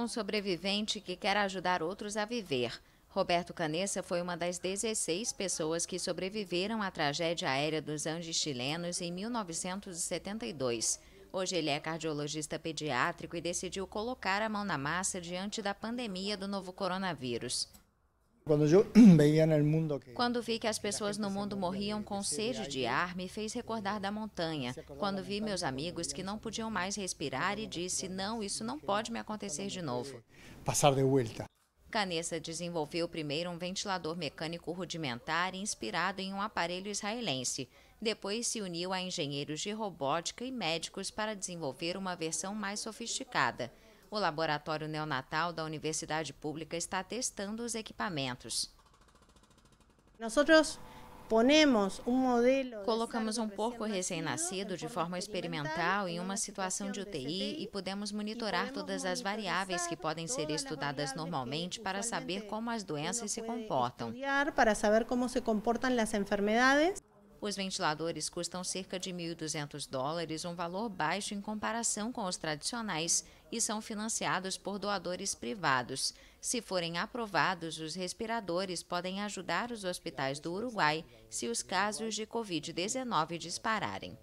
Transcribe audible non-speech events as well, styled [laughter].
um sobrevivente que quer ajudar outros a viver. Roberto Canessa foi uma das 16 pessoas que sobreviveram à tragédia aérea dos Andes chilenos em 1972. Hoje ele é cardiologista pediátrico e decidiu colocar a mão na massa diante da pandemia do novo coronavírus. [clears throat] Quando vi que as pessoas no mundo morriam com sede de ar, me fez recordar da montanha. Quando vi meus amigos que não podiam mais respirar e disse: Não, isso não pode me acontecer de novo. Passar de volta. Canessa desenvolveu primeiro um ventilador mecânico rudimentar inspirado em um aparelho israelense. Depois se uniu a engenheiros de robótica e médicos para desenvolver uma versão mais sofisticada o Laboratório Neonatal da Universidade Pública está testando os equipamentos. Colocamos um porco recém-nascido de forma experimental em uma situação de UTI e pudemos monitorar todas as variáveis que podem ser estudadas normalmente para saber como as doenças se comportam. Para saber como se comportam as enfermidades. Os ventiladores custam cerca de 1.200 dólares, um valor baixo em comparação com os tradicionais e são financiados por doadores privados. Se forem aprovados, os respiradores podem ajudar os hospitais do Uruguai se os casos de Covid-19 dispararem.